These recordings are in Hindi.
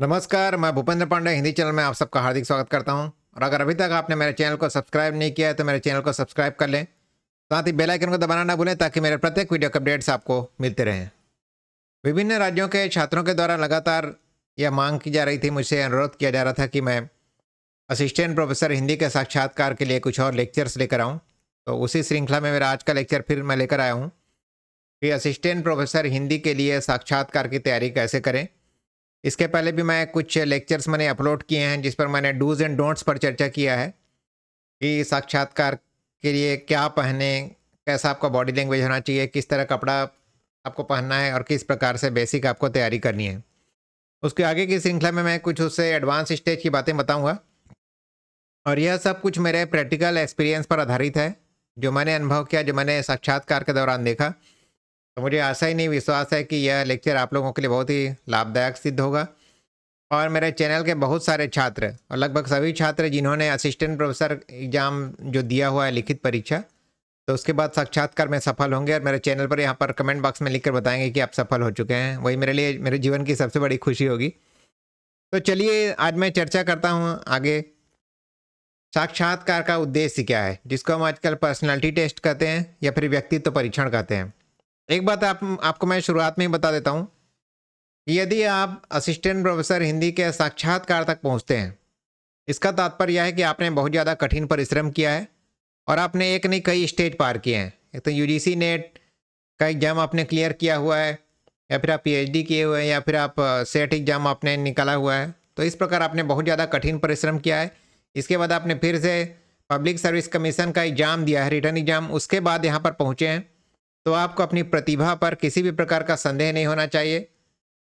नमस्कार मैं भूपेंद्र पांडे हिंदी चैनल में आप सबका हार्दिक स्वागत करता हूं और अगर अभी तक आपने मेरे चैनल को सब्सक्राइब नहीं किया है तो मेरे चैनल को सब्सक्राइब कर लें साथ ही बेल आइकन को दबाना ना भूलें ताकि मेरे प्रत्येक वीडियो के अपडेट्स आपको मिलते रहें विभिन्न राज्यों के छात्रों के द्वारा लगातार यह मांग की जा रही थी मुझसे अनुरोध किया जा रहा था कि मैं असिस्टेंट प्रोफेसर हिंदी के साक्षात्कार के लिए कुछ और लेक्चर्स लेकर आऊँ तो उसी श्रृंखला में मेरा आज का लेक्चर फिर मैं लेकर आया हूँ कि असिस्टेंट प्रोफेसर हिंदी के लिए साक्षात्कार की तैयारी कैसे करें इसके पहले भी मैं कुछ लेक्चर्स मैंने अपलोड किए हैं जिस पर मैंने डूज एंड डोंट्स पर चर्चा किया है कि साक्षात्कार के लिए क्या पहने कैसा आपका बॉडी लैंग्वेज होना चाहिए किस तरह कपड़ा आपको पहनना है और किस प्रकार से बेसिक आपको तैयारी करनी है उसके आगे की श्रृंखला में मैं कुछ उससे एडवांस स्टेज की बातें बताऊँगा और यह सब कुछ मेरे प्रैक्टिकल एक्सपीरियंस पर आधारित है जो मैंने अनुभव किया जो मैंने साक्षात्कार के दौरान देखा तो मुझे आशा ही नहीं विश्वास है कि यह लेक्चर आप लोगों के लिए बहुत ही लाभदायक सिद्ध होगा और मेरे चैनल के बहुत सारे छात्र और लगभग सभी छात्र जिन्होंने असिस्टेंट प्रोफेसर एग्ज़ाम जो दिया हुआ है लिखित परीक्षा तो उसके बाद साक्षात्कार में सफल होंगे और मेरे चैनल पर यहाँ पर कमेंट बॉक्स में लिखकर बताएंगे कि आप सफल हो चुके हैं वही मेरे लिए मेरे जीवन की सबसे बड़ी खुशी होगी तो चलिए आज मैं चर्चा करता हूँ आगे साक्षात्कार का उद्देश्य क्या है जिसको हम आजकल पर्सनैलिटी टेस्ट कहते हैं या फिर व्यक्तित्व तो परीक्षण कहते हैं एक बात आप आपको मैं शुरुआत में ही बता देता हूँ यदि आप असिस्टेंट प्रोफेसर हिंदी के साक्षात्कार तक पहुँचते हैं इसका तात्पर्य यह है कि आपने बहुत ज़्यादा कठिन परिश्रम किया है और आपने एक नहीं कई स्टेज पार किए हैं एक तो यू नेट का एग्ज़ाम आपने क्लियर किया हुआ है या फिर आप पी किए हुए हैं या फिर आप सेट एग्ज़ाम आपने निकाला हुआ है तो इस प्रकार आपने बहुत ज़्यादा कठिन परिश्रम किया है इसके बाद आपने फिर से पब्लिक सर्विस कमीशन का एग्ज़ाम दिया है रिटर्न एग्ज़ाम उसके बाद यहाँ पर पहुँचे हैं तो आपको अपनी प्रतिभा पर किसी भी प्रकार का संदेह नहीं होना चाहिए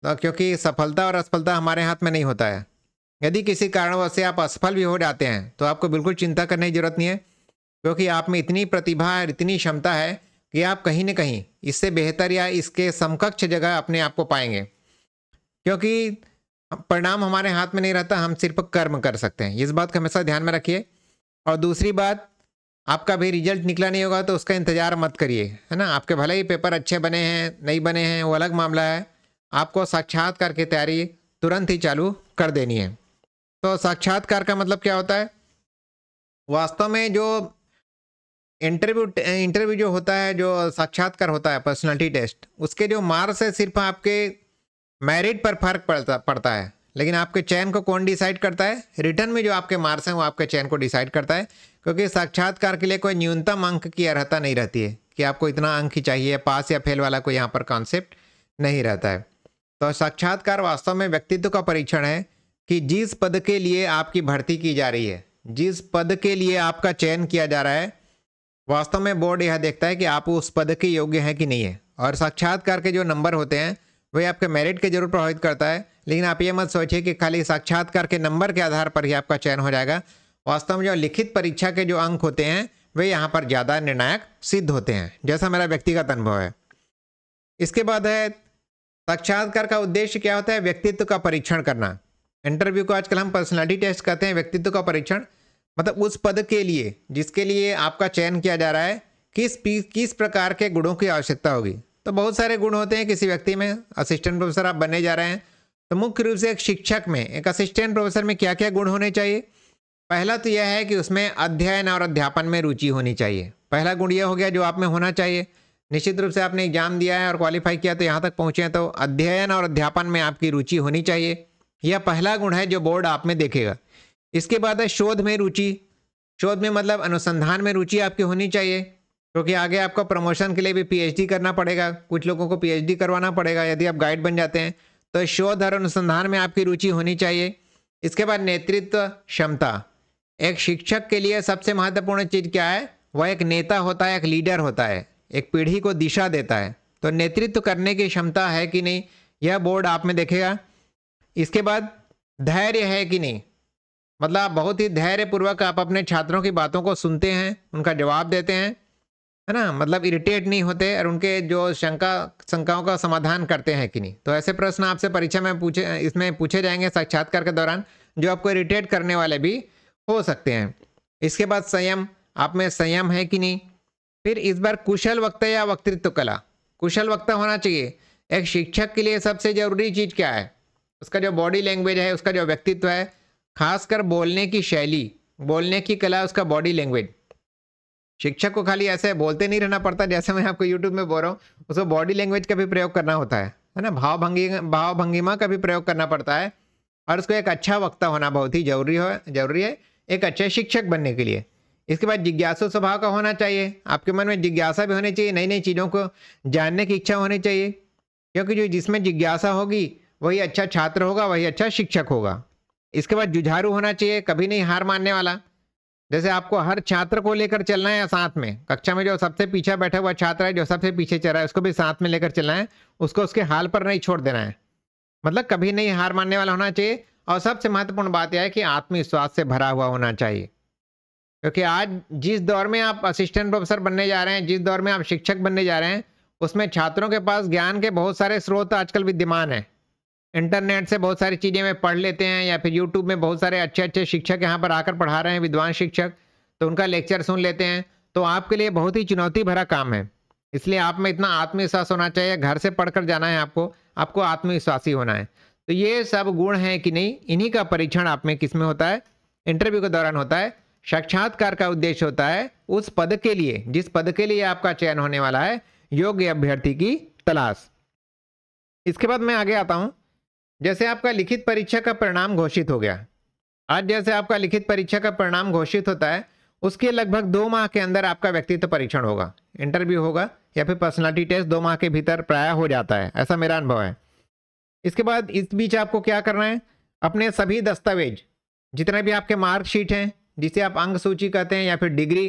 तो क्योंकि सफलता और असफलता हमारे हाथ में नहीं होता है यदि किसी कारणवश से आप असफल भी हो जाते हैं तो आपको बिल्कुल चिंता करने की जरूरत नहीं है क्योंकि आप में इतनी प्रतिभा और इतनी क्षमता है कि आप कहीं ना कहीं इससे बेहतर या इसके समकक्ष जगह अपने आप को पाएंगे क्योंकि परिणाम हमारे हाथ में नहीं रहता हम सिर्फ कर्म कर सकते हैं इस बात का हमेशा ध्यान में रखिए और दूसरी बात आपका भी रिजल्ट निकला नहीं होगा तो उसका इंतज़ार मत करिए है ना आपके भले ही पेपर अच्छे बने हैं नहीं बने हैं वो अलग मामला है आपको साक्षात्कार की तैयारी तुरंत ही चालू कर देनी है तो साक्षात्कार का मतलब क्या होता है वास्तव में जो इंटरव्यू इंटरव्यू जो होता है जो साक्षात्कार होता है पर्सनैलिटी टेस्ट उसके जो मार्क्स है सिर्फ आपके मेरिट पर फर्क पड़ता पड़ता है लेकिन आपके चयन को कौन डिसाइड करता है रिटर्न में जो आपके मार्क्स हैं वो आपके चयन को डिसाइड करता है क्योंकि साक्षात्कार के लिए कोई न्यूनतम अंक की अर्हता नहीं रहती है कि आपको इतना अंक ही चाहिए पास या फेल वाला कोई यहाँ पर कॉन्सेप्ट नहीं रहता है तो साक्षात्कार वास्तव में व्यक्तित्व का परीक्षण है कि जिस पद के लिए आपकी भर्ती की जा रही है जिस पद के लिए आपका चयन किया जा रहा है वास्तव में बोर्ड यह देखता है कि आप उस पद के योग्य हैं कि नहीं है और साक्षात्कार के जो नंबर होते हैं वही आपके मेरिट के जरूर प्रभावित करता है लेकिन आप ये मत सोचिए कि खाली साक्षात्कार के नंबर के आधार पर ही आपका चयन हो जाएगा वास्तव में जो लिखित परीक्षा के जो अंक होते हैं वे यहाँ पर ज़्यादा निर्णायक सिद्ध होते हैं जैसा मेरा व्यक्तिगत अनुभव है इसके बाद है साक्षात्कार का उद्देश्य क्या होता है व्यक्तित्व का परीक्षण करना इंटरव्यू को आजकल हम पर्सनैलिटी टेस्ट कहते हैं व्यक्तित्व का परीक्षण मतलब उस पद के लिए जिसके लिए आपका चयन किया जा रहा है किस किस प्रकार के गुणों की आवश्यकता होगी तो बहुत सारे गुण होते हैं किसी व्यक्ति में असिस्टेंट प्रोफेसर आप बनने जा रहे हैं तो मुख्य रूप से एक शिक्षक में एक असिस्टेंट प्रोफेसर में क्या क्या गुण होने चाहिए पहला तो यह है कि उसमें अध्ययन और अध्यापन में रुचि होनी चाहिए पहला गुण यह हो गया जो आप में होना चाहिए निश्चित रूप से आपने एग्जाम दिया है और क्वालिफाई किया तो यहाँ तक पहुँचे तो अध्ययन और अध्यापन में आपकी रुचि होनी चाहिए यह पहला गुण है जो बोर्ड आप में देखेगा इसके बाद है शोध में रुचि शोध में मतलब अनुसंधान में रुचि आपकी होनी चाहिए क्योंकि आगे आपका प्रमोशन के लिए भी पीएचडी करना पड़ेगा कुछ लोगों को पीएचडी करवाना पड़ेगा यदि आप गाइड बन जाते हैं तो शोध और अनुसंधान में आपकी रुचि होनी चाहिए इसके बाद नेतृत्व क्षमता एक शिक्षक के लिए सबसे महत्वपूर्ण चीज़ क्या है वह एक नेता होता है एक लीडर होता है एक पीढ़ी को दिशा देता है तो नेतृत्व करने की क्षमता है कि नहीं यह बोर्ड आप में देखेगा इसके बाद धैर्य है कि नहीं मतलब आप बहुत ही धैर्यपूर्वक आप अपने छात्रों की बातों को सुनते हैं उनका जवाब देते हैं है ना मतलब इरिटेट नहीं होते और उनके जो शंका शंकाओं का समाधान करते हैं कि नहीं तो ऐसे प्रश्न आपसे परीक्षा में पूछे इसमें पूछे जाएंगे साक्षात्कार के दौरान जो आपको इरिटेट करने वाले भी हो सकते हैं इसके बाद संयम आप में संयम है कि नहीं फिर इस बार कुशल वक्ता या वक्तृत्व कला कुशल वक्ता होना चाहिए एक शिक्षक के लिए सबसे ज़रूरी चीज़ क्या है उसका जो बॉडी लैंग्वेज है उसका जो व्यक्तित्व है खासकर बोलने की शैली बोलने की कला उसका बॉडी लैंग्वेज शिक्षक को खाली ऐसे बोलते नहीं रहना पड़ता जैसे मैं आपको यूट्यूब में बोल रहा हूँ उसको बॉडी लैंग्वेज का भी प्रयोग करना होता है है ना भाव भंगी भाव भंगिमा का भी प्रयोग करना पड़ता है और उसको एक अच्छा वक्ता होना बहुत ही जरूरी हो जरूरी है एक अच्छे शिक्षक बनने के लिए इसके बाद जिज्ञासु स्वभाव का होना चाहिए आपके मन में जिज्ञासा भी होनी चाहिए नई नई चीज़ों को जानने की इच्छा होनी चाहिए क्योंकि जो जिसमें जिज्ञासा होगी वही अच्छा छात्र होगा वही अच्छा शिक्षक होगा इसके बाद जुझारू होना चाहिए कभी नहीं हार मानने वाला जैसे आपको हर छात्र को लेकर चलना है या साथ में कक्षा में जो सबसे पीछे बैठा हुआ छात्र है जो सबसे पीछे चल रहा है उसको भी साथ में लेकर चलना है उसको उसके हाल पर नहीं छोड़ देना है मतलब कभी नहीं हार मानने वाला होना चाहिए और सबसे महत्वपूर्ण बात यह है कि आत्मविश्वास से भरा हुआ होना चाहिए क्योंकि आज जिस दौर में आप असिस्टेंट प्रोफेसर बनने जा रहे हैं जिस दौर में आप शिक्षक बनने जा रहे हैं उसमें छात्रों के पास ज्ञान के बहुत सारे स्रोत आजकल विद्यमान हैं इंटरनेट से बहुत सारी चीज़ें में पढ़ लेते हैं या फिर यूट्यूब में बहुत सारे अच्छे अच्छे शिक्षक यहाँ पर आकर पढ़ा रहे हैं विद्वान शिक्षक तो उनका लेक्चर सुन लेते हैं तो आपके लिए बहुत ही चुनौती भरा काम है इसलिए आप में इतना आत्मविश्वास होना चाहिए घर से पढ़कर जाना है आपको आपको आत्मविश्वासी होना है तो ये सब गुण हैं कि नहीं इन्हीं का परीक्षण आप में किस में होता है इंटरव्यू के दौरान होता है साक्षात्कार का उद्देश्य होता है उस पद के लिए जिस पद के लिए आपका चयन होने वाला है योग्य अभ्यर्थी की तलाश इसके बाद मैं आगे आता हूँ जैसे आपका लिखित परीक्षा का परिणाम घोषित हो गया आज जैसे आपका लिखित परीक्षा का परिणाम घोषित होता है उसके लगभग दो माह के अंदर आपका व्यक्तित्व परीक्षण होगा इंटरव्यू होगा या फिर पर्सनालिटी टेस्ट दो माह के भीतर प्राय हो जाता है ऐसा मेरा अनुभव है इसके बाद इस बीच आपको क्या करना है अपने सभी दस्तावेज जितने भी आपके मार्कशीट हैं जिसे आप अंग सूची कहते हैं या फिर डिग्री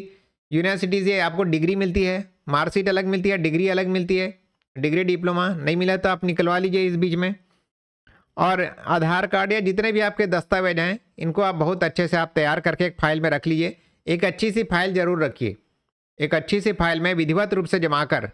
यूनिवर्सिटी से आपको डिग्री मिलती है मार्कशीट अलग मिलती है डिग्री अलग मिलती है डिग्री डिप्लोमा नहीं मिला तो आप निकलवा लीजिए इस बीच में और आधार कार्ड या जितने भी आपके दस्तावेज हैं इनको आप बहुत अच्छे से आप तैयार करके एक फाइल में रख लीजिए एक अच्छी सी फाइल ज़रूर रखिए एक अच्छी सी फाइल में विधिवत रूप से जमा कर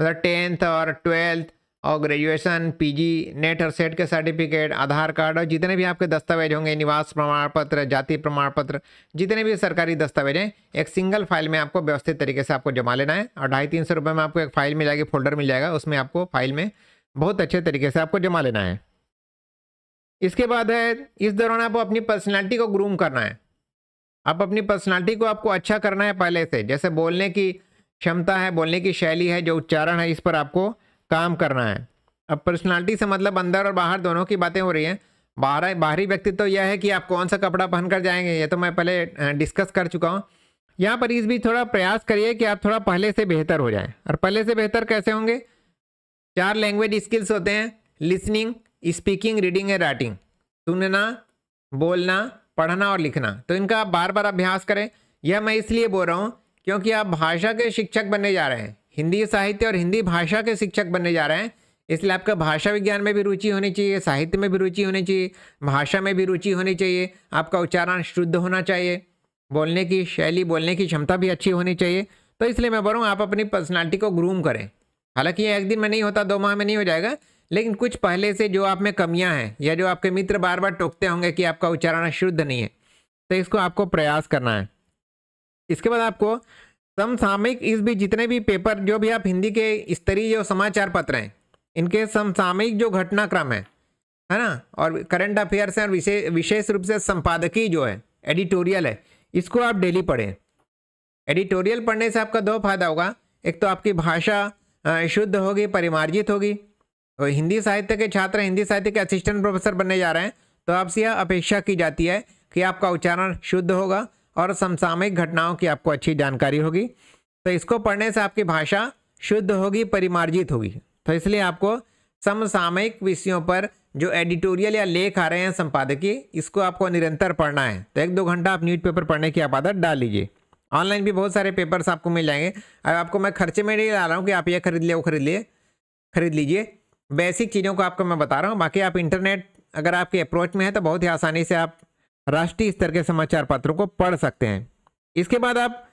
मतलब टेंथ और ट्वेल्थ और ग्रेजुएशन पीजी नेट और सेट के सर्टिफिकेट आधार कार्ड और जितने भी आपके दस्तावेज होंगे निवास प्रमाण पत्र जाति प्रमाण पत्र जितने भी सरकारी दस्तावेज हैं एक सिंगल फाइल में आपको व्यवस्थित तरीके से आपको जमा लेना है और ढाई तीन सौ रुपये में आपको एक फ़ाइल मिल जाएगी फोल्डर मिल जाएगा उसमें आपको फाइल में बहुत अच्छे तरीके से आपको जमा लेना है इसके बाद है इस दौरान आपको अपनी पर्सनैलिटी को ग्रूम करना है आप अपनी पर्सनैलिटी को आपको अच्छा करना है पहले से जैसे बोलने की क्षमता है बोलने की शैली है जो उच्चारण है इस पर आपको काम करना है अब पर्सनैलिटी से मतलब अंदर और बाहर दोनों की बातें हो रही हैं बाहर बाहरी व्यक्तित्व तो यह है कि आप कौन सा कपड़ा पहन कर जाएंगे ये तो मैं पहले डिस्कस कर चुका हूँ यहाँ पर इस बीच थोड़ा प्रयास करिए कि आप थोड़ा पहले से बेहतर हो जाएं और पहले से बेहतर कैसे होंगे चार लैंग्वेज स्किल्स होते हैं listening speaking reading and writing सुनना बोलना पढ़ना और लिखना तो इनका आप बार बार अभ्यास करें यह मैं इसलिए बोल रहा हूँ क्योंकि आप भाषा के शिक्षक बनने जा रहे हैं हिंदी साहित्य और हिंदी भाषा के शिक्षक बनने जा रहे हैं इसलिए आपका भाषा विज्ञान में भी रुचि होनी चाहिए साहित्य में भी रुचि होनी चाहिए भाषा में भी रुचि होनी चाहिए आपका उच्चारण शुद्ध होना चाहिए बोलने की शैली बोलने की क्षमता भी अच्छी होनी चाहिए तो इसलिए मैं बोल रहा हूँ आप अपनी पर्सनैलिटी को ग्रूम करें हालांकि ये एक दिन में नहीं होता दो माह में नहीं हो जाएगा लेकिन कुछ पहले से जो आप में कमियां हैं या जो आपके मित्र बार बार टोकते होंगे कि आपका उच्चारण शुद्ध नहीं है तो इसको आपको प्रयास करना है इसके बाद आपको समसामयिक इस भी जितने भी पेपर जो भी आप हिंदी के स्तरीय जो समाचार पत्र हैं इनके समसामयिक जो घटनाक्रम है है ना और करंट अफेयर्स हैं और विशेष विशेष रूप से संपादकीय जो है एडिटोरियल है इसको आप डेली पढ़ें एडिटोरियल पढ़ने से आपका दो फायदा होगा एक तो आपकी भाषा शुद्ध होगी परिमार्जित होगी और तो हिंदी साहित्य के छात्र हिंदी साहित्य के असिस्टेंट प्रोफेसर बनने जा रहे हैं तो आपसे यह अपेक्षा की जाती है कि आपका उच्चारण शुद्ध होगा और समसामयिक घटनाओं की आपको अच्छी जानकारी होगी तो इसको पढ़ने से आपकी भाषा शुद्ध होगी परिमार्जित होगी तो इसलिए आपको समसामयिक विषयों पर जो एडिटोरियल या लेख आ रहे हैं संपादकीय इसको आपको निरंतर पढ़ना है तो एक दो घंटा आप न्यूज पेपर पढ़ने की आप आदत डाल लीजिए ऑनलाइन भी बहुत सारे पेपर्स आपको मिल जाएंगे अब आपको मैं खर्चे में नहीं ला रहा हूँ कि आप ये खरीद लिए वो खरीद लिए खरीद लीजिए बेसिक चीज़ों को आपको मैं बता रहा हूँ बाकी आप इंटरनेट अगर आपके अप्रोच में है तो बहुत ही आसानी से आप राष्ट्रीय स्तर के समाचार पत्रों को पढ़ सकते हैं इसके बाद आप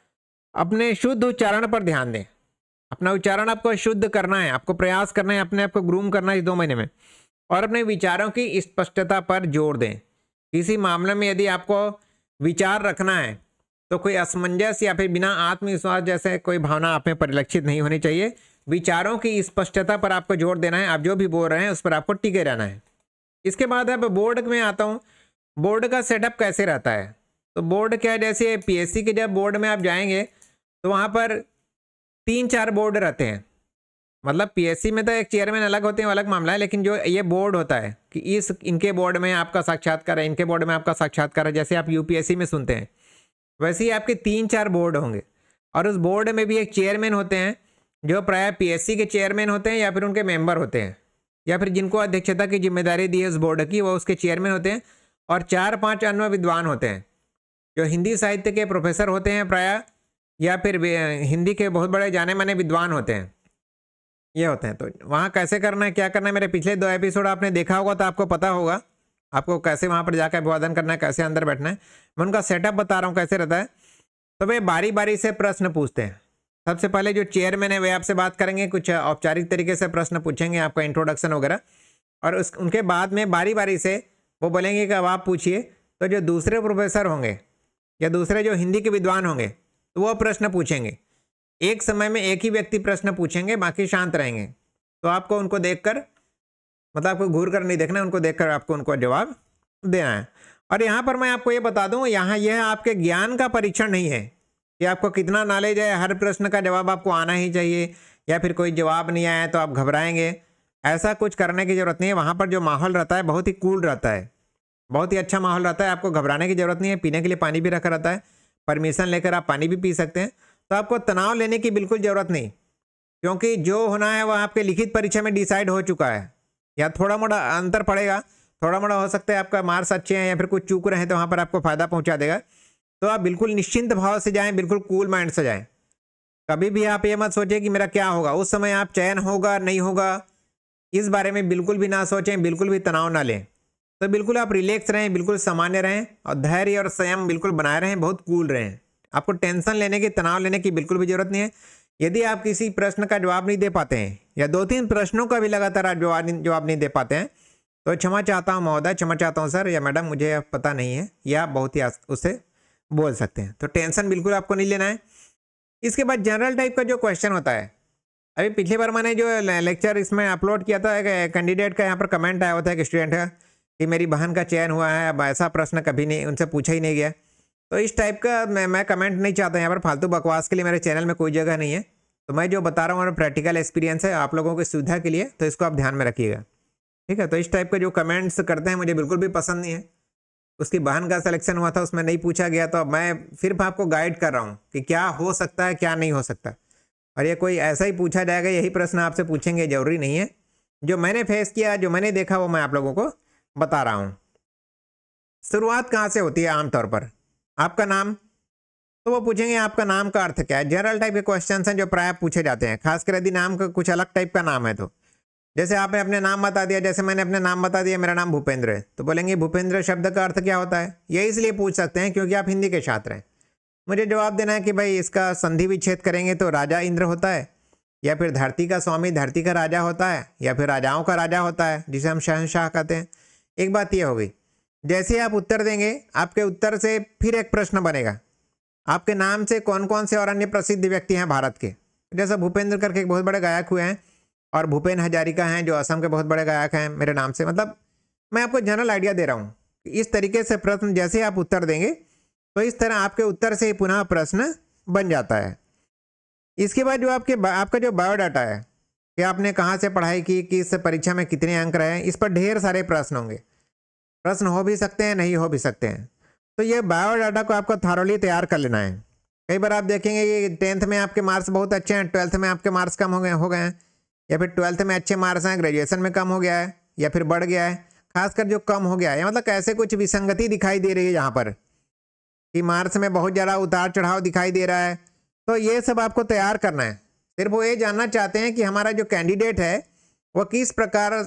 अपने शुद्ध उच्चारण पर ध्यान दें अपना उच्चारण आपको शुद्ध करना है आपको प्रयास करना है अपने आप को ग्रूम करना है इस दो महीने में और अपने विचारों की स्पष्टता पर जोर दें किसी मामले में यदि आपको विचार रखना है तो कोई असमंजस या फिर बिना आत्मविश्वास जैसे कोई भावना आप में परिलक्षित नहीं होनी चाहिए विचारों की स्पष्टता पर आपको जोर देना है आप जो भी बोल रहे हैं उस पर आपको टिके रहना है इसके बाद अब बोर्ड में आता हूँ बोर्ड का सेटअप कैसे रहता है तो बोर्ड क्या है जैसे पी के जब बोर्ड में आप जाएंगे तो वहाँ पर तीन चार बोर्ड रहते हैं मतलब पी में तो एक चेयरमैन अलग होते हैं अलग मामला है लेकिन जो ये बोर्ड होता है कि इस इनके बोर्ड में आपका साक्षात्कार है इनके बोर्ड में आपका साक्षात्कार है जैसे आप यू में सुनते हैं वैसे ही आपके तीन चार बोर्ड होंगे और उस बोर्ड में भी एक चेयरमैन होते हैं जो प्राय पीएससी के चेयरमैन होते हैं या फिर उनके मेंबर होते हैं या फिर जिनको अध्यक्षता की जिम्मेदारी दी है उस बोर्ड की वो उसके चेयरमैन होते हैं और चार पांच अन्य विद्वान होते हैं जो हिंदी साहित्य के प्रोफेसर होते हैं प्राय या फिर हिंदी के बहुत बड़े जाने माने विद्वान होते हैं ये होते हैं तो वहाँ कैसे करना है क्या करना है मेरे पिछले दो एपिसोड आपने देखा होगा तो आपको पता होगा आपको कैसे वहाँ पर जाकर अभिवादन करना है कैसे अंदर बैठना है मैं उनका सेटअप बता रहा हूँ कैसे रहता है तो वे बारी बारी से प्रश्न पूछते हैं सबसे पहले जो चेयरमैन है वे आपसे बात करेंगे कुछ औपचारिक तरीके से प्रश्न पूछेंगे आपका इंट्रोडक्शन वगैरह और उस उनके बाद में बारी बारी से वो बोलेंगे कि अब आप पूछिए तो जो दूसरे प्रोफेसर होंगे या दूसरे जो हिंदी के विद्वान होंगे तो वो प्रश्न पूछेंगे एक समय में एक ही व्यक्ति प्रश्न पूछेंगे बाकी शांत रहेंगे तो आपको उनको कर मतलब आपको घूर कर नहीं देखना उनको देख आपको उनको जवाब देना है और यहाँ पर मैं आपको ये बता दूँ यहाँ यह आपके ज्ञान का परीक्षण नहीं है कि आपको कितना नॉलेज है हर प्रश्न का जवाब आपको आना ही चाहिए या फिर कोई जवाब नहीं आया तो आप घबराएंगे ऐसा कुछ करने की ज़रूरत नहीं है वहाँ पर जो माहौल रहता है बहुत ही कूल रहता है बहुत ही अच्छा माहौल रहता है आपको घबराने की ज़रूरत नहीं है पीने के लिए पानी भी रखा रहता है परमिशन लेकर आप पानी भी पी सकते हैं तो आपको तनाव लेने की बिल्कुल ज़रूरत नहीं क्योंकि जो होना है वह आपके लिखित परीक्षा में डिसाइड हो चुका है या थोड़ा मोटा अंतर पड़ेगा थोड़ा मोटा हो सकता है आपका मार्क्स अच्छे हैं या फिर कुछ चूक रहे हैं तो वहाँ पर आपको फ़ायदा पहुँचा देगा तो आप बिल्कुल निश्चिंत भाव से जाएं बिल्कुल कूल माइंड से जाएं कभी भी आप ये मत सोचें कि मेरा क्या होगा उस समय आप चयन होगा नहीं होगा इस बारे में बिल्कुल भी ना सोचें बिल्कुल भी तनाव ना लें तो बिल्कुल आप रिलैक्स रहें बिल्कुल सामान्य रहें और धैर्य और संयम बिल्कुल बनाए रहें बहुत कूल रहें आपको टेंशन लेने की तनाव लेने की बिल्कुल भी ज़रूरत नहीं है यदि आप किसी प्रश्न का जवाब नहीं दे पाते हैं या दो तीन प्रश्नों का भी लगातार आप जवाब जवाब नहीं दे पाते हैं तो क्षमा चाहता हूँ महोदय क्षमा चाहता हूँ सर या मैडम मुझे पता नहीं है या बहुत ही उससे बोल सकते हैं तो टेंशन बिल्कुल आपको नहीं लेना है इसके बाद जनरल टाइप का जो क्वेश्चन होता है अभी पिछली बार मैंने जो लेक्चर इसमें अपलोड किया था कैंडिडेट का यहाँ पर कमेंट आया होता है कि स्टूडेंट का कि मेरी बहन का चयन हुआ है अब ऐसा प्रश्न कभी नहीं उनसे पूछा ही नहीं गया तो इस टाइप का मैं मैं कमेंट नहीं चाहता यहाँ पर फालतू बकवास के लिए मेरे चैनल में कोई जगह नहीं है तो मैं जो बता रहा हूँ मेरा प्रैक्टिकल एक्सपीरियंस है आप लोगों की सुविधा के लिए तो इसको आप ध्यान में रखिएगा ठीक है तो इस टाइप के जो कमेंट्स करते हैं मुझे बिल्कुल भी पसंद नहीं है उसकी बहन का सिलेक्शन हुआ था उसमें नहीं पूछा गया तो मैं फिर आपको गाइड कर रहा हूँ कि क्या हो सकता है क्या नहीं हो सकता और ये कोई ऐसा ही पूछा जाएगा यही प्रश्न आपसे पूछेंगे जरूरी नहीं है जो मैंने फेस किया जो मैंने देखा वो मैं आप लोगों को बता रहा हूँ शुरुआत कहाँ से होती है आमतौर पर आपका नाम तो वो पूछेंगे आपका नाम का अर्थ क्या है जनरल टाइप के क्वेश्चन हैं जो प्राय पूछे जाते हैं खासकर यदि नाम का कुछ अलग टाइप का नाम है तो जैसे आपने अपने नाम बता दिया जैसे मैंने अपने नाम बता दिया मेरा नाम भूपेंद्र है तो बोलेंगे भूपेंद्र शब्द का अर्थ क्या होता है ये इसलिए पूछ सकते हैं क्योंकि आप हिंदी के छात्र हैं मुझे जवाब देना है कि भाई इसका संधि विच्छेद करेंगे तो राजा इंद्र होता है या फिर धरती का स्वामी धरती का राजा होता है या फिर राजाओं का राजा होता है जिसे हम शहनशाह कहते हैं एक बात यह हो गई जैसे आप उत्तर देंगे आपके उत्तर से फिर एक प्रश्न बनेगा आपके नाम से कौन कौन से और अन्य प्रसिद्ध व्यक्ति हैं भारत के जैसा भूपेंद्र करके एक बहुत बड़े गायक हुए हैं और भूपेन हजारिका हैं जो असम के बहुत बड़े गायक हैं मेरे नाम से मतलब मैं आपको जनरल आइडिया दे रहा हूँ इस तरीके से प्रश्न जैसे आप उत्तर देंगे तो इस तरह आपके उत्तर से ही पुनः प्रश्न बन जाता है इसके बाद जो आपके आपका जो बायोडाटा है कि आपने कहाँ से पढ़ाई की किस परीक्षा में कितने अंक रहे हैं इस पर ढेर सारे प्रश्न होंगे प्रश्न हो भी सकते हैं नहीं हो भी सकते हैं तो ये बायोडाटा को आपको थारोली तैयार कर लेना है कई बार आप देखेंगे कि टेंथ में आपके मार्क्स बहुत अच्छे हैं ट्वेल्थ में आपके मार्क्स कम हो गए हो गए हैं या फिर ट्वेल्थ में अच्छे मार्क्स हैं ग्रेजुएशन में कम हो गया है या फिर बढ़ गया है खासकर जो कम हो गया है मतलब कैसे कुछ विसंगति दिखाई दे रही है यहाँ पर कि मार्क्स में बहुत ज़्यादा उतार चढ़ाव दिखाई दे रहा है तो ये सब आपको तैयार करना है सिर्फ वो ये जानना चाहते हैं कि हमारा जो कैंडिडेट है वो किस प्रकार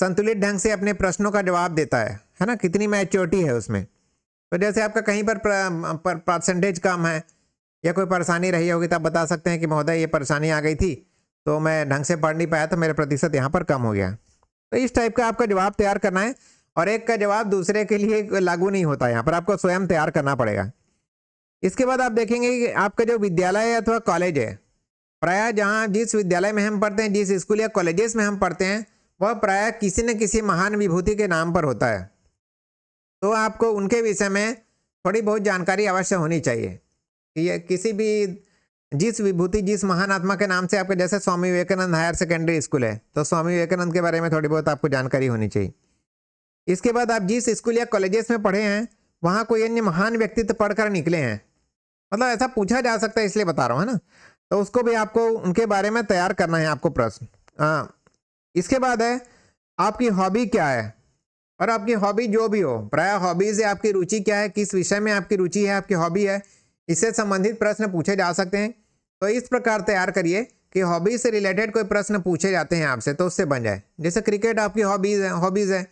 संतुलित ढंग से अपने प्रश्नों का जवाब देता है है ना कितनी मैच्योरिटी है उसमें तो जैसे आपका कहीं पर परसेंटेज कम है या कोई परेशानी रही होगी तो आप बता सकते हैं कि महोदय ये परेशानी आ गई थी तो मैं ढंग से पढ़ नहीं पाया तो मेरा प्रतिशत यहाँ पर कम हो गया तो इस टाइप का आपका जवाब तैयार करना है और एक का जवाब दूसरे के लिए लागू नहीं होता यहाँ पर आपको स्वयं तैयार करना पड़ेगा इसके बाद आप देखेंगे कि आपका जो विद्यालय है अथवा कॉलेज है प्रायः जहाँ जिस विद्यालय में हम पढ़ते हैं जिस स्कूल या कॉलेजेस में हम पढ़ते हैं वह प्रायः किसी न किसी महान विभूति के नाम पर होता है तो आपको उनके विषय में थोड़ी बहुत जानकारी अवश्य होनी चाहिए कि किसी भी जिस विभूति जिस महान आत्मा के नाम से आपके जैसे Swami Vivekananda higher secondary school है तो स्वामी विवेकानंद के बारे में थोड़ी बहुत आपको जानकारी होनी चाहिए इसके बाद आप जिस स्कूल या कॉलेजेस में पढ़े हैं वहाँ कोई अन्य महान व्यक्तित्व पढ़कर निकले हैं मतलब ऐसा पूछा जा सकता है इसलिए बता रहा हूँ है ना तो उसको भी आपको उनके बारे में तैयार करना है आपको प्रश्न हाँ इसके बाद है आपकी हॉबी क्या है और आपकी हॉबी जो भी हो प्राय हॉबीज़ है आपकी रुचि क्या है किस विषय में आपकी रुचि है आपकी हॉबी है इससे संबंधित प्रश्न पूछे जा सकते हैं तो इस प्रकार तैयार करिए कि हॉबीज से रिलेटेड कोई प्रश्न पूछे जाते हैं आपसे तो उससे बन जाए जैसे क्रिकेट आपकी हॉबीज़ है हॉबीज़ है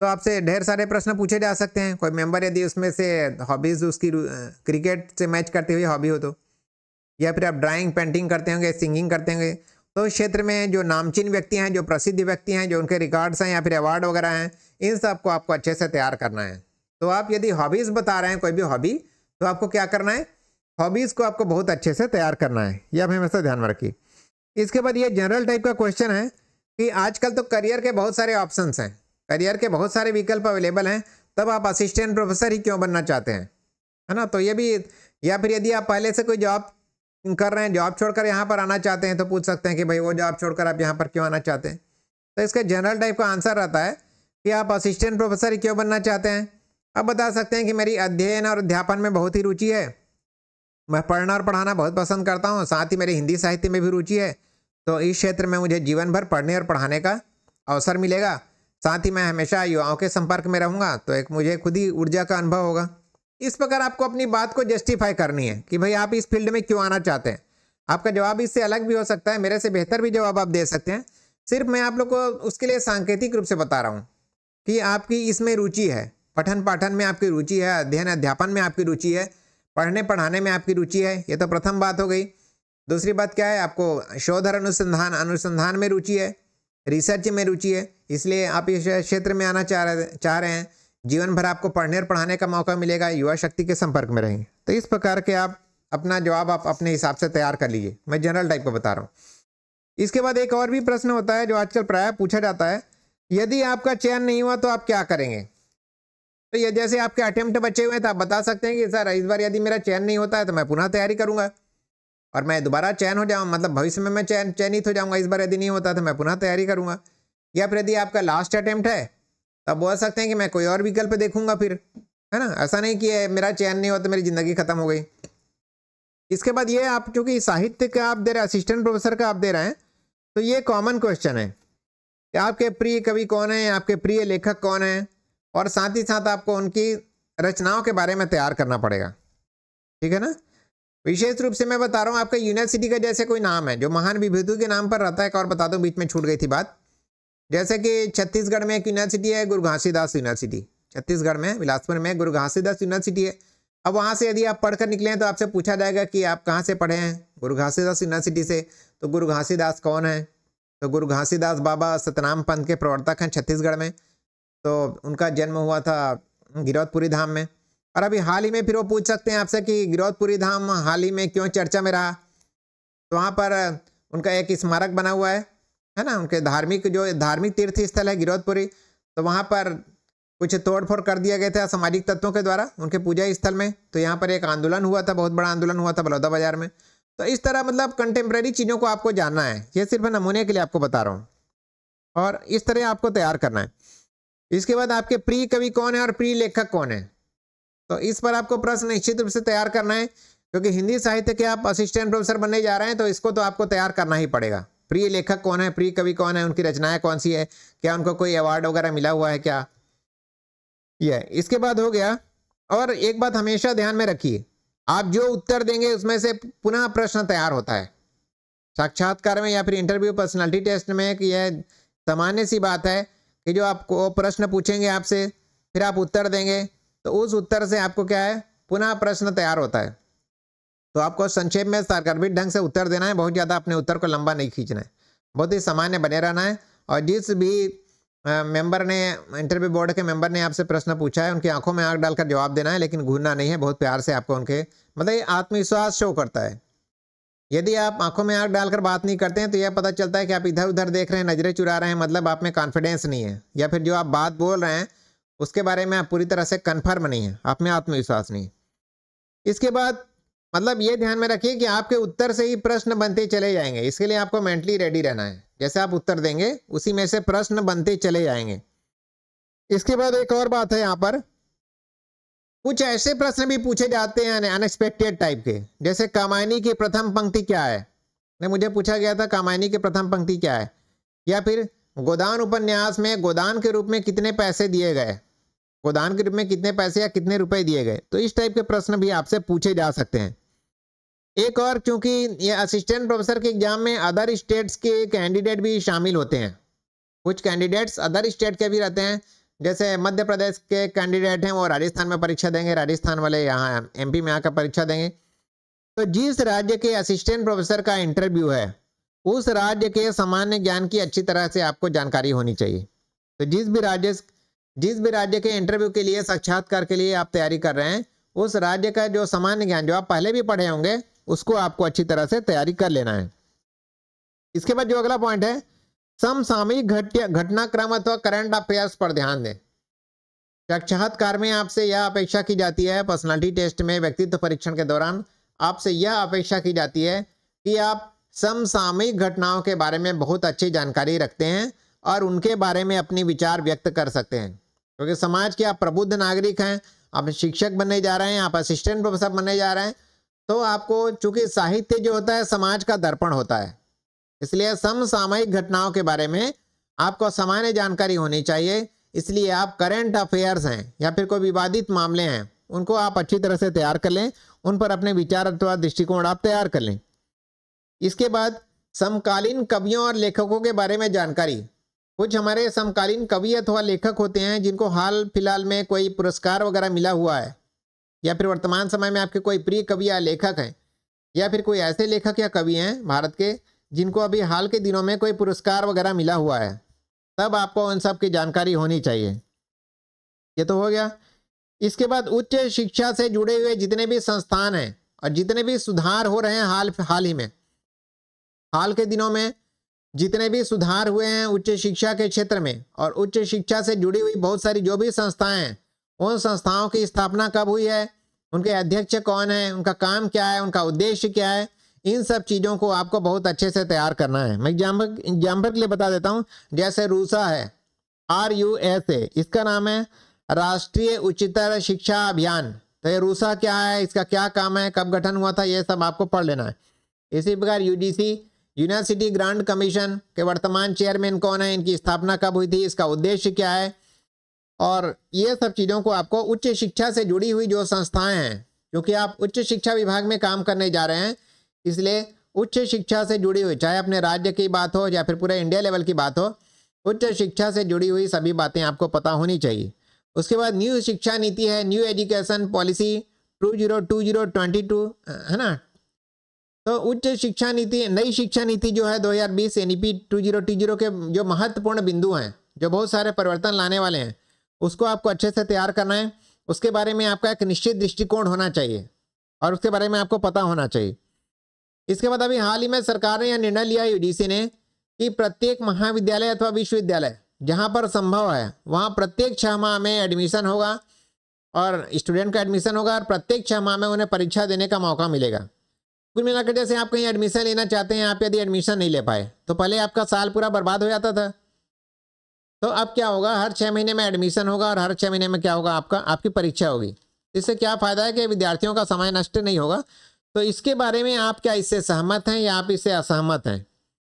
तो आपसे ढेर सारे प्रश्न पूछे जा सकते हैं कोई मेंबर यदि उसमें से हॉबीज़ उसकी क्रिकेट से मैच करती हुई हॉबी हो तो या फिर आप ड्राइंग पेंटिंग करते होंगे सिंगिंग करते होंगे तो उस क्षेत्र में जो नामचीन व्यक्ति हैं जो प्रसिद्ध व्यक्ति हैं जो उनके रिकॉर्ड्स हैं या फिर अवार्ड वगैरह हैं इन सब को आपको अच्छे से तैयार करना है तो आप यदि हॉबीज़ बता रहे हैं कोई भी हॉबी तो आपको क्या करना है हॉबीज़ को आपको बहुत अच्छे से तैयार करना है यह आप हमेशा ध्यान में रखिए इसके बाद ये जनरल टाइप का क्वेश्चन है कि आजकल तो करियर के बहुत सारे ऑप्शंस हैं करियर के बहुत सारे विकल्प अवेलेबल हैं तब आप असिस्टेंट प्रोफेसर ही क्यों बनना चाहते हैं है ना तो ये भी या फिर यदि आप पहले से कोई जॉब कर रहे हैं जॉब छोड़कर यहाँ पर आना चाहते हैं तो पूछ सकते हैं कि भाई वो जॉब छोड़कर आप यहाँ पर क्यों आना चाहते हैं तो इसका जनरल टाइप का आंसर रहता है कि आप असिस्टेंट प्रोफेसर ही क्यों बनना चाहते हैं आप बता सकते हैं कि मेरी अध्ययन और अध्यापन में बहुत ही रुचि है मैं पढ़ना और पढ़ाना बहुत पसंद करता हूँ साथ ही मेरे हिंदी साहित्य में भी रुचि है तो इस क्षेत्र में मुझे जीवन भर पढ़ने और पढ़ाने का अवसर मिलेगा साथ ही मैं हमेशा युवाओं के संपर्क में रहूँगा तो एक मुझे खुद ही ऊर्जा का अनुभव होगा इस प्रकार आपको अपनी बात को जस्टिफाई करनी है कि भाई आप इस फील्ड में क्यों आना चाहते हैं आपका जवाब इससे अलग भी हो सकता है मेरे से बेहतर भी जवाब आप दे सकते हैं सिर्फ मैं आप लोग को उसके लिए सांकेतिक रूप से बता रहा हूँ कि आपकी इसमें रुचि है पठन पाठन में आपकी रुचि है अध्ययन अध्यापन में आपकी रुचि है पढ़ने पढ़ाने में आपकी रुचि है ये तो प्रथम बात हो गई दूसरी बात क्या है आपको शोधर अनुसंधान अनुसंधान में रुचि है रिसर्च में रुचि है इसलिए आप इस क्षेत्र में आना चाह रहे चाह रहे हैं जीवन भर आपको पढ़ने और पढ़ाने का मौका मिलेगा युवा शक्ति के संपर्क में रहेंगे तो इस प्रकार के आप अपना जवाब आप अपने हिसाब से तैयार कर लीजिए मैं जनरल टाइप का बता रहा हूँ इसके बाद एक और भी प्रश्न होता है जो आजकल प्राय पूछा जाता है यदि आपका चयन नहीं हुआ तो आप क्या करेंगे तो ये जैसे आपके अटेम्प्ट बचे हुए हैं तो आप बता सकते हैं कि सर इस बार यदि मेरा चयन नहीं होता है तो मैं पुनः तैयारी करूँगा और मैं दोबारा चयन हो जाऊँ मतलब भविष्य में मैं चयन चयनित हो जाऊँगा इस बार यदि नहीं होता तो मैं पुनः तैयारी करूँगा या फिर यदि आपका लास्ट अटैम्प्ट है तो बोल सकते हैं कि मैं कोई और विकल्प देखूंगा फिर है ना ऐसा नहीं कि मेरा चयन नहीं हुआ तो मेरी ज़िंदगी ख़त्म हो गई इसके बाद ये आप चूँकि साहित्य का आप दे रहे असिस्टेंट प्रोफेसर का आप दे रहे हैं तो ये कॉमन क्वेश्चन है कि आपके प्रिय कवि कौन है आपके प्रिय लेखक कौन है और साथ ही साथ आपको उनकी रचनाओं के बारे में तैयार करना पड़ेगा ठीक है ना विशेष रूप से मैं बता रहा हूँ आपका यूनिवर्सिटी का जैसे कोई नाम है जो महान विभूति के नाम पर रहता है एक और बता दूँ बीच में छूट गई थी बात जैसे कि छत्तीसगढ़ में एक यूनिवर्सिटी है गुरु घासीदास यूनिवर्सिटी छत्तीसगढ़ में बिलासपुर में गुरु घासीदास यूनिवर्सिटी है अब वहाँ से यदि आप पढ़कर निकले हैं तो आपसे पूछा जाएगा कि आप कहाँ से पढ़े हैं गुरु घासीदास यूनिवर्सिटी से तो गुरु घासीदास कौन है तो गुरु घासीदास बाबा सतनाम पंथ के प्रवर्तक हैं छत्तीसगढ़ में तो उनका जन्म हुआ था गिरौदपुरी धाम में और अभी हाल ही में फिर वो पूछ सकते हैं आपसे कि गिरौदपुरी धाम हाल ही में क्यों चर्चा में रहा तो वहाँ पर उनका एक स्मारक बना हुआ है है ना उनके धार्मिक जो धार्मिक तीर्थ स्थल है गिरौदपुरी तो वहाँ पर कुछ तोड़फोड़ कर दिया गया था सामाजिक तत्वों के द्वारा उनके पूजा स्थल में तो यहाँ पर एक आंदोलन हुआ था बहुत बड़ा आंदोलन हुआ था बलौदा बाजार में तो इस तरह मतलब कंटेम्प्रेरी चीज़ों को आपको जानना है ये सिर्फ नमूने के लिए आपको बता रहा हूँ और इस तरह आपको तैयार करना है इसके बाद आपके प्रिय कवि कौन है और प्रिय लेखक कौन है तो इस पर आपको प्रश्न निश्चित रूप से तैयार करना है क्योंकि हिंदी साहित्य के आप असिस्टेंट प्रोफेसर बनने जा रहे हैं तो इसको तो आपको तैयार करना ही पड़ेगा प्रिय लेखक कौन है प्रिय कवि कौन है उनकी रचनाएं कौन सी है क्या उनको कोई अवार्ड वगैरह मिला हुआ है क्या यह इसके बाद हो गया और एक बात हमेशा ध्यान में रखिए आप जो उत्तर देंगे उसमें से पुनः प्रश्न तैयार होता है साक्षात्कार में या फिर इंटरव्यू पर्सनालिटी टेस्ट में यह सामान्य सी बात है कि जो आपको प्रश्न पूछेंगे आपसे फिर आप उत्तर देंगे तो उस उत्तर से आपको क्या है पुनः प्रश्न तैयार होता है तो आपको संक्षेप में सारगर्भित ढंग से उत्तर देना है बहुत ज़्यादा अपने उत्तर को लंबा नहीं खींचना है बहुत ही सामान्य बने रहना है और जिस भी मेंबर ने इंटरव्यू बोर्ड के मेंबर ने आपसे प्रश्न पूछा है उनकी आंखों में आग डालकर जवाब देना है लेकिन घूरना नहीं है बहुत प्यार से आपको उनके मतलब आत्मविश्वास शो करता है यदि आप आंखों में आँख डालकर बात नहीं करते हैं तो यह पता चलता है कि आप इधर उधर देख रहे हैं नज़रें चुरा रहे हैं मतलब आप में कॉन्फिडेंस नहीं है या फिर जो आप बात बोल रहे हैं उसके बारे में आप पूरी तरह से कन्फर्म नहीं है आप में आत्मविश्वास नहीं है इसके बाद मतलब ये ध्यान में रखिए कि आपके उत्तर से ही प्रश्न बनते चले जाएंगे इसके लिए आपको मेंटली रेडी रहना है जैसे आप उत्तर देंगे उसी में से प्रश्न बनते चले जाएंगे इसके बाद एक और बात है यहाँ पर कुछ ऐसे प्रश्न भी पूछे जाते हैं अनएक्सपेक्टेड टाइप के जैसे कामायनी की प्रथम पंक्ति क्या है ने मुझे पूछा गया था कामायनी की प्रथम पंक्ति क्या है या फिर गोदान उपन्यास में गोदान के रूप में कितने पैसे दिए गए गोदान के रूप में कितने पैसे या कितने रुपए दिए गए तो इस टाइप के प्रश्न भी आपसे पूछे जा सकते हैं एक और क्योंकि ये असिस्टेंट प्रोफेसर के एग्जाम में अदर स्टेट्स के कैंडिडेट भी शामिल होते हैं कुछ कैंडिडेट्स अदर स्टेट के भी रहते हैं जैसे मध्य प्रदेश के कैंडिडेट हैं वो राजस्थान में परीक्षा देंगे राजस्थान वाले यहाँ एमपी में आकर परीक्षा देंगे तो जिस राज्य के असिस्टेंट प्रोफेसर का इंटरव्यू है उस राज्य के सामान्य ज्ञान की अच्छी तरह से आपको जानकारी होनी चाहिए तो जिस भी राज्य जिस भी राज्य के इंटरव्यू के लिए साक्षात्कार के लिए आप तैयारी कर रहे हैं उस राज्य का जो सामान्य ज्ञान जो आप पहले भी पढ़े होंगे उसको आपको अच्छी तरह से तैयारी कर लेना है इसके बाद जो अगला पॉइंट है समसामयिक घटना घटनाक्रम अथवा करंट अफेयर्स पर ध्यान दें कक्षात्कार में आपसे यह अपेक्षा की जाती है पर्सनालिटी टेस्ट में व्यक्तित्व परीक्षण के दौरान आपसे यह अपेक्षा की जाती है कि आप समसामयिक घटनाओं के बारे में बहुत अच्छी जानकारी रखते हैं और उनके बारे में अपनी विचार व्यक्त कर सकते हैं क्योंकि समाज के आप प्रबुद्ध नागरिक हैं आप शिक्षक बनने जा रहे हैं आप असिस्टेंट प्रोफेसर बनने जा रहे हैं तो आपको चूंकि साहित्य जो होता है समाज का दर्पण होता है इसलिए समसामयिक घटनाओं के बारे में आपको सामान्य जानकारी होनी चाहिए इसलिए आप करंट अफेयर्स हैं या फिर कोई विवादित मामले हैं उनको आप अच्छी तरह से तैयार कर लें उन पर अपने विचार अथवा दृष्टिकोण आप तैयार कर लें इसके बाद समकालीन कवियों और लेखकों के बारे में जानकारी कुछ हमारे समकालीन कवि अथवा लेखक होते हैं जिनको हाल फिलहाल में कोई पुरस्कार वगैरह मिला हुआ है या फिर वर्तमान समय में आपके कोई प्रिय कवि या लेखक हैं या फिर कोई ऐसे लेखक या कवि हैं भारत के जिनको अभी हाल के दिनों में कोई पुरस्कार वगैरह मिला हुआ है तब आपको उन सब की जानकारी होनी चाहिए ये तो हो गया इसके बाद उच्च शिक्षा से जुड़े हुए जितने भी संस्थान हैं और जितने भी सुधार हो रहे हैं हाल हाल ही में हाल के दिनों में जितने भी सुधार हुए हैं उच्च शिक्षा के क्षेत्र में और उच्च शिक्षा से जुड़ी हुई बहुत सारी जो भी संस्थाएं हैं उन संस्थाओं की स्थापना कब हुई है उनके अध्यक्ष कौन है उनका काम क्या है उनका उद्देश्य क्या है इन सब चीज़ों को आपको बहुत अच्छे से तैयार करना है मैं एग्जाम्पल एग्जाम्पल के लिए बता देता हूँ जैसे रूसा है आर यू एस ए इसका नाम है राष्ट्रीय उच्चतर शिक्षा अभियान तो ये रूसा क्या है इसका क्या काम है कब गठन हुआ था ये सब आपको पढ़ लेना है इसी प्रकार यू यूनिवर्सिटी ग्रांट कमीशन के वर्तमान चेयरमैन कौन है इनकी स्थापना कब हुई थी इसका उद्देश्य क्या है और ये सब चीज़ों को आपको उच्च शिक्षा से जुड़ी हुई जो संस्थाएं हैं क्योंकि आप उच्च शिक्षा विभाग में काम करने जा रहे हैं इसलिए उच्च शिक्षा से जुड़ी हुई चाहे अपने राज्य की बात हो या फिर पूरे इंडिया लेवल की बात हो उच्च शिक्षा से जुड़ी हुई सभी बातें आपको पता होनी चाहिए उसके बाद न्यू शिक्षा नीति है new education policy two zero two zero twenty two है ना तो उच्च शिक्षा नीति नई शिक्षा नीति जो है 2020 e टू जीरो के जो महत्वपूर्ण बिंदु हैं जो बहुत सारे परिवर्तन लाने वाले हैं उसको आपको अच्छे से तैयार करना है उसके बारे में आपका एक निश्चित दृष्टिकोण होना चाहिए और उसके बारे में आपको पता होना चाहिए इसके बाद अभी हाल ही में सरकार ने यह निर्णय लिया यूडीसी ने कि प्रत्येक महाविद्यालय अथवा विश्वविद्यालय जहाँ पर संभव है वहाँ प्रत्येक छः माह में एडमिशन होगा और स्टूडेंट का एडमिशन होगा और प्रत्येक छः माह में उन्हें परीक्षा देने का मौका मिलेगा कुल मिलाकर जैसे आप कहीं एडमिशन लेना चाहते हैं आप यदि एडमिशन नहीं ले पाए तो पहले आपका साल पूरा बर्बाद हो जाता था तो अब क्या होगा हर छः महीने में एडमिशन होगा और हर छः महीने में क्या होगा आपका आपकी परीक्षा होगी इससे क्या फ़ायदा है कि विद्यार्थियों का समय नष्ट नहीं होगा तो इसके बारे में आप क्या इससे सहमत हैं या आप इससे असहमत हैं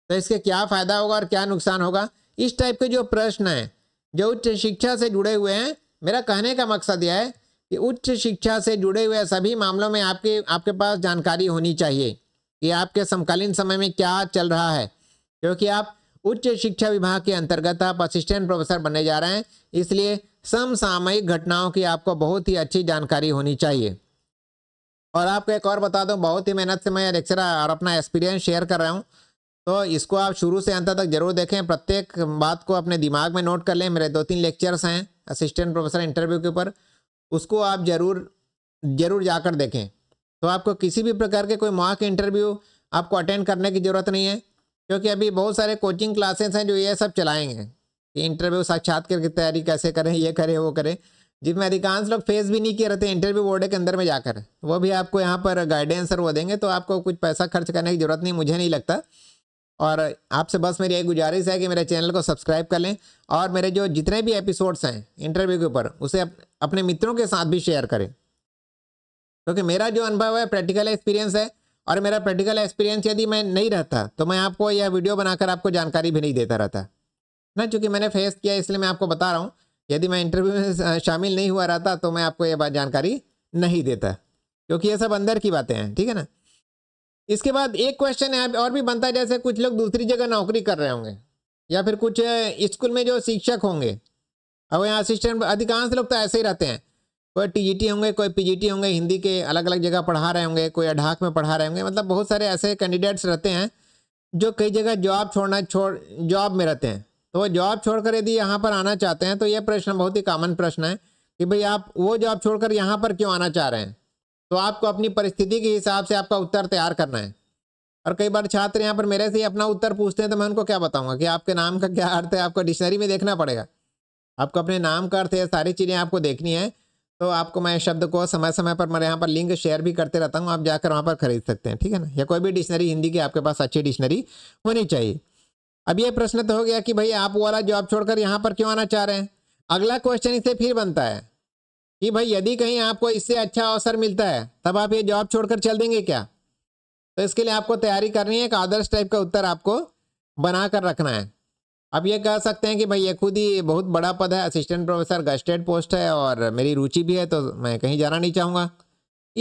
तो इसके क्या फ़ायदा होगा और क्या नुकसान होगा इस टाइप के जो प्रश्न हैं जो उच्च शिक्षा से जुड़े हुए हैं मेरा कहने का मकसद यह है कि उच्च शिक्षा से जुड़े हुए सभी मामलों में आपके आपके पास जानकारी होनी चाहिए कि आपके समकालीन समय में क्या चल रहा है क्योंकि आप उच्च शिक्षा विभाग के अंतर्गत आप असिस्टेंट प्रोफेसर बनने जा रहे हैं इसलिए समसामयिक घटनाओं की आपको बहुत ही अच्छी जानकारी होनी चाहिए और आपको एक और बता दूँ बहुत ही मेहनत से मैं ये लेक्चर और अपना एक्सपीरियंस शेयर कर रहा हूँ तो इसको आप शुरू से अंत तक जरूर देखें प्रत्येक बात को अपने दिमाग में नोट कर लें मेरे दो तीन लेक्चर्स हैं असिस्टेंट प्रोफेसर इंटरव्यू के ऊपर उसको आप ज़रूर ज़रूर जाकर देखें तो आपको किसी भी प्रकार के कोई मॉक इंटरव्यू आपको अटेंड करने की ज़रूरत नहीं है क्योंकि अभी बहुत सारे कोचिंग क्लासेस हैं जो ये सब चलाएंगे कि इंटरव्यू साक्षात्कार की तैयारी कैसे करें ये करें वो करें जिसमें अधिकांश लोग फेस भी नहीं किए रहते इंटरव्यू बोर्ड के अंदर में जाकर वो भी आपको यहाँ पर गाइडेंस और वो देंगे तो आपको कुछ पैसा खर्च करने की ज़रूरत नहीं मुझे नहीं लगता और आपसे बस मेरी एक गुजारिश है कि मेरे चैनल को सब्सक्राइब कर लें और मेरे जो जितने भी एपिसोड्स हैं इंटरव्यू के ऊपर उसे अप, अपने मित्रों के साथ भी शेयर करें क्योंकि तो मेरा जो अनुभव है प्रैक्टिकल एक्सपीरियंस है और मेरा प्रैक्टिकल एक्सपीरियंस यदि मैं नहीं रहता तो मैं आपको यह वीडियो बनाकर आपको जानकारी भी नहीं देता रहता ना चूँकि मैंने फेस किया इसलिए मैं आपको बता रहा हूँ यदि मैं इंटरव्यू में शामिल नहीं हुआ रहता तो मैं आपको ये बात जानकारी नहीं देता क्योंकि ये सब अंदर की बातें हैं ठीक है ना इसके बाद एक क्वेश्चन है और भी बनता है जैसे कुछ लोग दूसरी जगह नौकरी कर रहे होंगे या फिर कुछ स्कूल में जो शिक्षक होंगे और यहाँ असिस्टेंट अधिकांश लोग तो ऐसे ही रहते हैं कोई टीजीटी e होंगे कोई पीजीटी होंगे हिंदी के अलग अलग जगह पढ़ा रहे होंगे कोई अढ़ाक में पढ़ा रहे होंगे मतलब बहुत सारे ऐसे कैंडिडेट्स रहते हैं जो कई जगह जॉब छोड़ना छोड़ जॉब में रहते हैं तो वो जॉब छोड़कर यदि यहाँ पर आना चाहते हैं तो ये प्रश्न बहुत ही कॉमन प्रश्न है कि भाई आप वो जॉब छोड़कर यहाँ पर क्यों आना चाह रहे हैं तो आपको अपनी परिस्थिति के हिसाब से आपका उत्तर तैयार करना है और कई बार छात्र यहाँ पर मेरे से ही अपना उत्तर पूछते हैं तो मैं उनको क्या बताऊँगा कि आपके नाम का क्या अर्थ है आपको डिक्शनरी में देखना पड़ेगा आपको अपने नाम का अर्थ है सारी चीज़ें आपको देखनी है तो आपको मैं शब्द को समय समय पर मेरे यहाँ पर लिंक शेयर भी करते रहता हूँ आप जाकर वहाँ पर खरीद सकते हैं ठीक है ना या कोई भी डिक्शनरी हिंदी की आपके पास अच्छी डिक्शनरी होनी चाहिए अब ये प्रश्न तो हो गया कि भाई आप वाला जॉब छोड़कर यहाँ पर क्यों आना चाह रहे हैं अगला क्वेश्चन इससे फिर बनता है कि भाई यदि कहीं आपको इससे अच्छा अवसर मिलता है तब आप ये जॉब छोड़कर चल देंगे क्या तो इसके लिए आपको तैयारी करनी है एक आदर्श टाइप का उत्तर आपको बना कर रखना है अब ये कह सकते हैं कि भाई ये खुद ही बहुत बड़ा पद है असिस्टेंट प्रोफेसर गस्टेड पोस्ट है और मेरी रुचि भी है तो मैं कहीं जाना नहीं चाहूँगा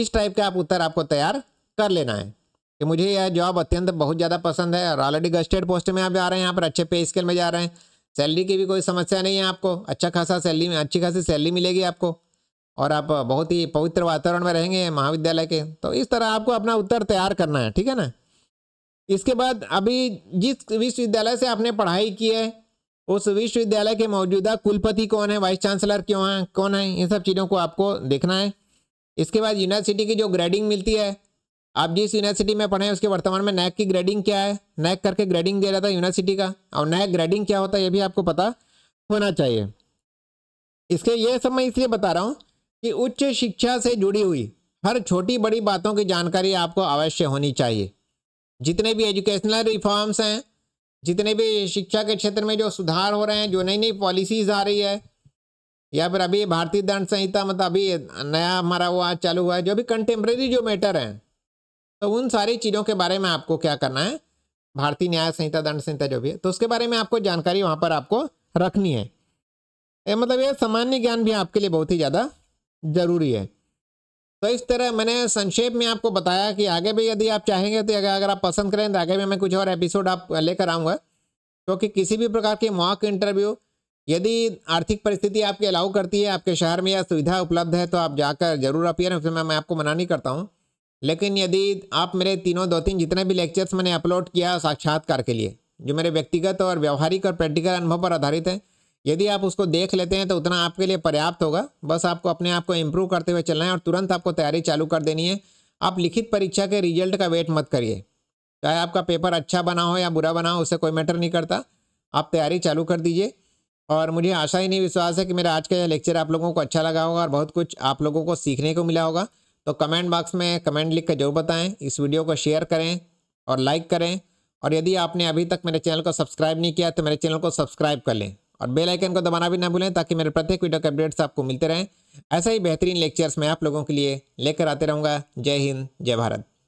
इस टाइप का आप उत्तर आपको तैयार कर लेना है कि मुझे यह जॉब अत्यंत बहुत ज़्यादा पसंद है और ऑलरेडी गस्टेड पोस्ट में आप जा रहे हैं यहाँ पर अच्छे पे स्केल में जा रहे हैं सैलरी की भी कोई समस्या नहीं है आपको अच्छा खासा सैलरी में अच्छी खासी सैलरी मिलेगी आपको और आप बहुत ही पवित्र वातावरण में रहेंगे महाविद्यालय के तो इस तरह आपको अपना उत्तर तैयार करना है ठीक है ना इसके बाद अभी जिस विश्वविद्यालय से आपने पढ़ाई की है उस विश्वविद्यालय के मौजूदा कुलपति कौन है वाइस चांसलर क्यों हैं कौन है इन सब चीज़ों को आपको देखना है इसके बाद यूनिवर्सिटी की जो ग्रेडिंग मिलती है आप जिस यूनिवर्सिटी में पढ़े हैं उसके वर्तमान में नैक की ग्रेडिंग क्या है नैक करके ग्रेडिंग दे रहा था यूनिवर्सिटी का और नैक ग्रेडिंग क्या होता है ये भी आपको पता होना चाहिए इसके ये सब मैं इसलिए बता रहा हूँ कि उच्च शिक्षा से जुड़ी हुई हर छोटी बड़ी बातों की जानकारी आपको अवश्य होनी चाहिए जितने भी एजुकेशनल रिफॉर्म्स हैं जितने भी शिक्षा के क्षेत्र में जो सुधार हो रहे हैं जो नई नई पॉलिसीज़ आ रही है या फिर अभी भारतीय दंड संहिता मतलब अभी नया हमारा वो आज चालू हुआ है जो भी कंटेम्प्रेरी जो मैटर हैं तो उन सारी चीज़ों के बारे में आपको क्या करना है भारतीय न्याय संहिता दंड संहिता जो भी है तो उसके बारे में आपको जानकारी वहाँ पर आपको रखनी है ये मतलब यह सामान्य ज्ञान भी आपके लिए बहुत ही ज़्यादा ज़रूरी है तो इस तरह मैंने संक्षेप में आपको बताया कि आगे भी यदि आप चाहेंगे तो अगर आप पसंद करें तो आगे भी मैं कुछ और एपिसोड आप लेकर आऊँगा क्योंकि तो किसी भी प्रकार के मॉक इंटरव्यू यदि आर्थिक परिस्थिति आपके अलाउ करती है आपके शहर में या सुविधा उपलब्ध है तो आप जाकर जरूर अपियर उसमें मैं आपको मना नहीं करता हूँ लेकिन यदि आप मेरे तीनों दो तीन जितने भी लेक्चर्स मैंने अपलोड किया साक्षात्कार के लिए जो मेरे व्यक्तिगत और व्यवहारिक और प्रैक्टिकल अनुभव पर आधारित हैं यदि आप उसको देख लेते हैं तो उतना आपके लिए पर्याप्त होगा बस आपको अपने आप को इम्प्रूव करते हुए चलना है और तुरंत आपको तैयारी चालू कर देनी है आप लिखित परीक्षा के रिजल्ट का वेट मत करिए चाहे आपका पेपर अच्छा बना हो या बुरा बना हो उससे कोई मैटर नहीं करता आप तैयारी चालू कर दीजिए और मुझे आशा ही नहीं विश्वास है कि मेरा आज का यह लेक्चर आप लोगों को अच्छा लगा होगा और बहुत कुछ आप लोगों को सीखने को मिला होगा तो कमेंट बॉक्स में कमेंट लिख कर जरूर बताएं इस वीडियो को शेयर करें और लाइक करें और यदि आपने अभी तक मेरे चैनल को सब्सक्राइब नहीं किया तो मेरे चैनल को सब्सक्राइब कर लें और बेल आइकन को दबाना भी ना भूलें ताकि मेरे प्रत्येक वीडियो के अपडेट्स आपको मिलते रहें ऐसे ही बेहतरीन लेक्चर्स मैं आप लोगों के लिए लेकर आते रहूँगा जय हिंद जय भारत